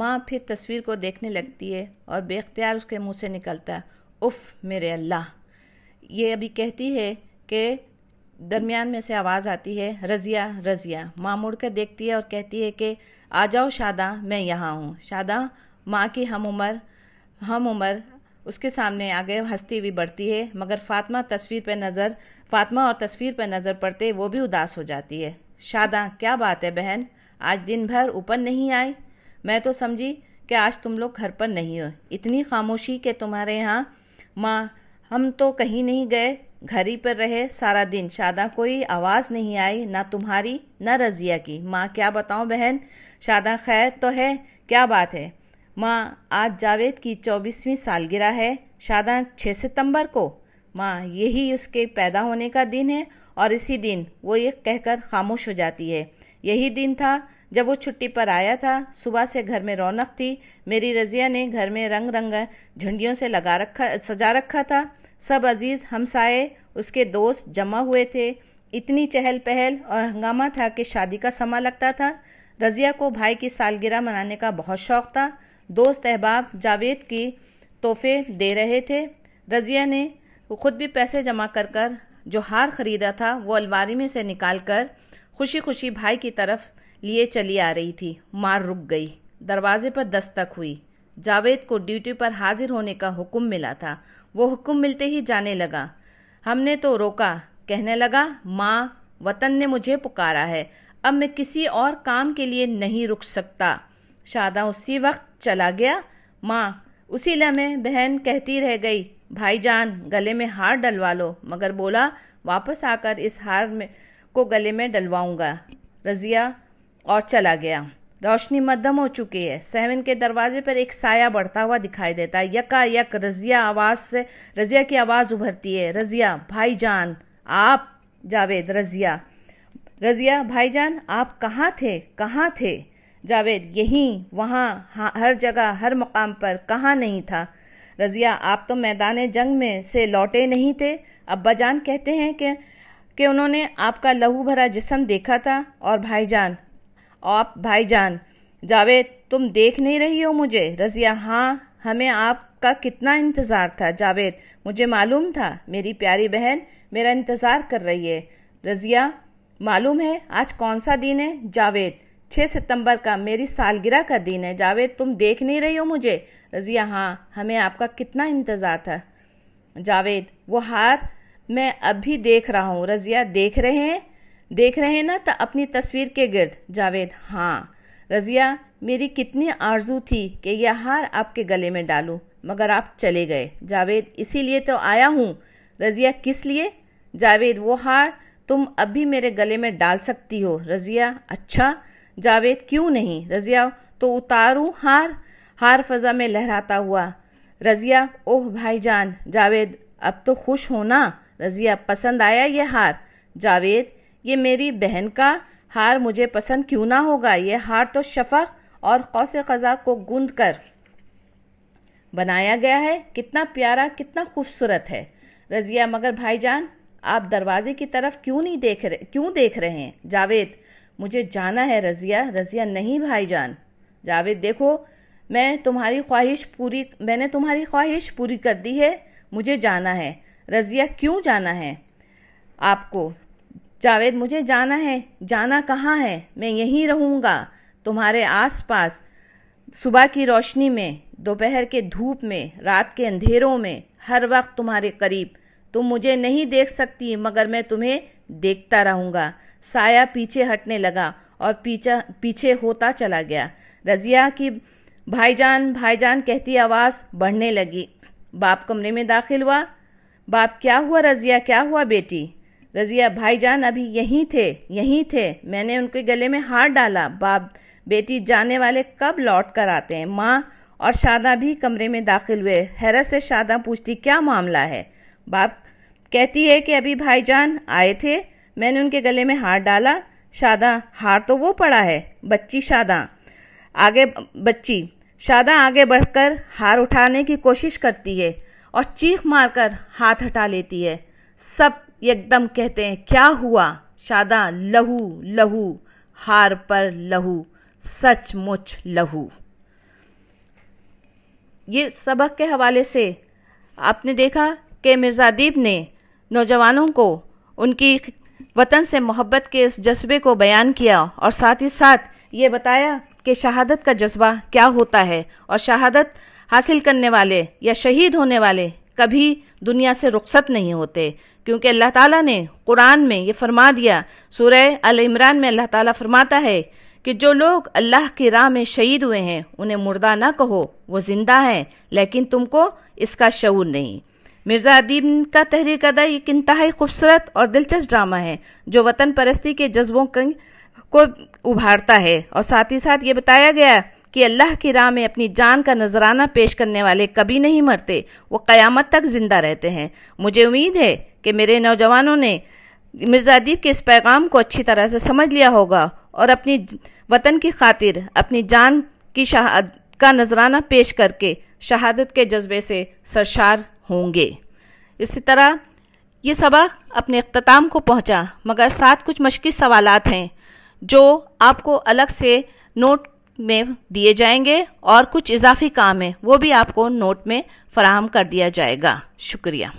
माँ फिर तस्वीर को देखने लगती है और बेख्तियार उसके मुंह से निकलता है उफ़ मेरे अल्लाह ये अभी कहती है कि दरमियान में से आवाज़ आती है रज़िया रज़िया माँ मुड़ कर देखती है और कहती है कि आ जाओ शादा मैं यहाँ हूँ शादा माँ की हम उम्र हम उम्र उसके सामने आगे हंसती हुई बढ़ती है मगर फातिमा तस्वीर पर नज़र फातिमा और तस्वीर पर नज़र पड़ते वो भी उदास हो जाती है शादा क्या बात है बहन आज दिन भर ऊपर नहीं आई मैं तो समझी कि आज तुम लोग घर पर नहीं हो इतनी खामोशी कि तुम्हारे यहाँ माँ हम तो कहीं नहीं गए घर ही पर रहे सारा दिन शादा कोई आवाज़ नहीं आई ना तुम्हारी ना रज़िया की माँ क्या बताऊँ बहन शादा खैर तो है क्या बात है माँ आज जावेद की चौबीसवीं सालगिरह है शादा छः सितंबर को माँ यही उसके पैदा होने का दिन है और इसी दिन वो ये कहकर खामोश हो जाती है यही दिन था जब वो छुट्टी पर आया था सुबह से घर में रौनक थी मेरी रजिया ने घर में रंग रंग झंडियों से लगा रखा सजा रखा था सब अजीज़ हमसाए उसके दोस्त जमा हुए थे इतनी चहल पहल और हंगामा था कि शादी का समा लगता था रजिया को भाई की सालगिरह मनाने का बहुत शौक़ था दोस्त अहबाब जावेद की तोहफे दे रहे थे रजिया ने खुद भी पैसे जमा कर कर जो हार ख़रीदा था वो अलमारी में से निकाल कर खुशी खुशी भाई की तरफ लिए चली आ रही थी मार रुक गई दरवाजे पर दस्तक हुई जावेद को ड्यूटी पर हाजिर होने का हुक्म मिला था वो हुक्म मिलते ही जाने लगा हमने तो रोका कहने लगा माँ वतन ने मुझे पुकारा है अब मैं किसी और काम के लिए नहीं रुक सकता शादा उसी वक्त चला गया माँ उसी लम्हे बहन कहती रह गई भाईजान गले में हार डलवा लो मगर बोला वापस आकर इस हार में को गले में डलवाऊंगा रजिया और चला गया रोशनी मध्यम हो चुकी है सेवन के दरवाजे पर एक साया बढ़ता हुआ दिखाई देता है यका यक रजिया आवाज़ से रजिया की आवाज़ उभरती है रजिया भाईजान आप जावेद रजिया रजिया भाईजान आप कहाँ थे कहाँ थे जावेद यहीं वहाँ हाँ, हर जगह हर मकाम पर कहाँ नहीं था रजिया आप तो मैदान जंग में से लौटे नहीं थे अब्बा जान कहते हैं कि कि उन्होंने आपका लहू भरा जिसम देखा था और भाईजान आप भाईजान जावेद तुम देख नहीं रही हो मुझे रज़िया हाँ हमें आपका कितना इंतज़ार था जावेद मुझे मालूम था मेरी प्यारी बहन मेरा इंतज़ार कर रही है रज़िया मालूम है आज कौन सा दिन है जावेद छः सितंबर का मेरी सालगिरह का दिन है जावेद तुम देख नहीं रही हो मुझे रज़िया हाँ हमें आपका कितना इंतज़ार था जावेद वो हार मैं अभी देख रहा हूँ रज़िया देख रहे हैं देख रहे हैं ना तो अपनी तस्वीर के गिर्द जावेद हाँ रज़िया मेरी कितनी आरजू थी कि यह हार आपके गले में डालूं मगर आप चले गए जावेद इसीलिए तो आया हूँ रज़िया किस लिए जावेद वो हार तुम अब भी मेरे गले में डाल सकती हो रज़िया अच्छा जावेद क्यों नहीं रज़िया तो उतारूँ हार हार फजा में लहराता हुआ रज़िया ओह भाईजान जावेद अब तो खुश हो ना रज़िया पसंद आया ये हार जावेद ये मेरी बहन का हार मुझे पसंद क्यों ना होगा ये हार तो शफक और कौस ख़ज़ा को गूंद कर बनाया गया है कितना प्यारा कितना खूबसूरत है रज़िया मगर भाईजान आप दरवाजे की तरफ क्यों नहीं देख रहे क्यों देख रहे हैं जावेद मुझे जाना है रज़िया रज़िया नहीं भाईजान जावेद देखो मैं तुम्हारी ख्वाहिश पूरी मैंने तुम्हारी ख्वाहिश पूरी कर दी है मुझे जाना है रज़िया क्यों जाना है आपको जावेद मुझे जाना है जाना कहाँ है मैं यहीं रहूँगा तुम्हारे आसपास सुबह की रोशनी में दोपहर के धूप में रात के अंधेरों में हर वक्त तुम्हारे करीब तुम मुझे नहीं देख सकती मगर मैं तुम्हें देखता रहूँगा साया पीछे हटने लगा और पीछा पीछे होता चला गया रज़िया की भाईजान भाईजान कहती आवाज़ बढ़ने लगी बाप कमरे में दाखिल हुआ बाप क्या हुआ रज़िया क्या हुआ बेटी रज़िया भाईजान अभी यहीं थे यहीं थे मैंने उनके गले में हार डाला बाप बेटी जाने वाले कब लौट कर आते हैं माँ और शादा भी कमरे में दाखिल हुए हैरत से शादा पूछती क्या मामला है बाप कहती है कि अभी भाईजान आए थे मैंने उनके गले में हार डाला शादा हार तो वो पड़ा है बच्ची शादा आगे बच्ची शादा आगे बढ़कर हार उठाने की कोशिश करती है और चीख मारकर हाथ हटा लेती है सब एकदम कहते हैं क्या हुआ शादा लहू लहू हार पर लहू सचमुच लहू ये सबक के हवाले से आपने देखा कि मिर्ज़ादीब ने नौजवानों को उनकी वतन से मोहब्बत के उस जज्बे को बयान किया और साथ ही साथ ये बताया कि शहादत का जज्बा क्या होता है और शहादत हासिल करने वाले या शहीद होने वाले कभी दुनिया से रुखसत नहीं होते क्योंकि अल्लाह ताला ने कुरान में ये फरमा दिया सूरह अल इमरान में अल्लाह ताला फरमाता है कि जो लोग अल्लाह की राह में शहीद हुए हैं उन्हें मुर्दा ना कहो वो ज़िंदा हैं लेकिन तुमको इसका शऊर नहीं मिर्ज़ा अदीब का तहरीर अदा एक इंतहाई खूबसूरत और दिलचस्प ड्रामा है जो वतन परस्ती के जज्बों को उभारता है और साथ ही साथ ये बताया गया कि अल्लाह की राह में अपनी जान का नजराना पेश करने वाले कभी नहीं मरते वो क़यामत तक ज़िंदा रहते हैं मुझे उम्मीद है कि मेरे नौजवानों ने अदीब के इस पैगाम को अच्छी तरह से समझ लिया होगा और अपनी वतन की खातिर अपनी जान की शहाद का नजराना पेश करके शहादत के जज्बे से सरशार होंगे इसी तरह ये सबक अपने अख्ताम को पहुंचा मगर साथ कुछ मुश्किल सवालात हैं जो आपको अलग से नोट में दिए जाएंगे और कुछ इजाफी काम है वो भी आपको नोट में फराहम कर दिया जाएगा शुक्रिया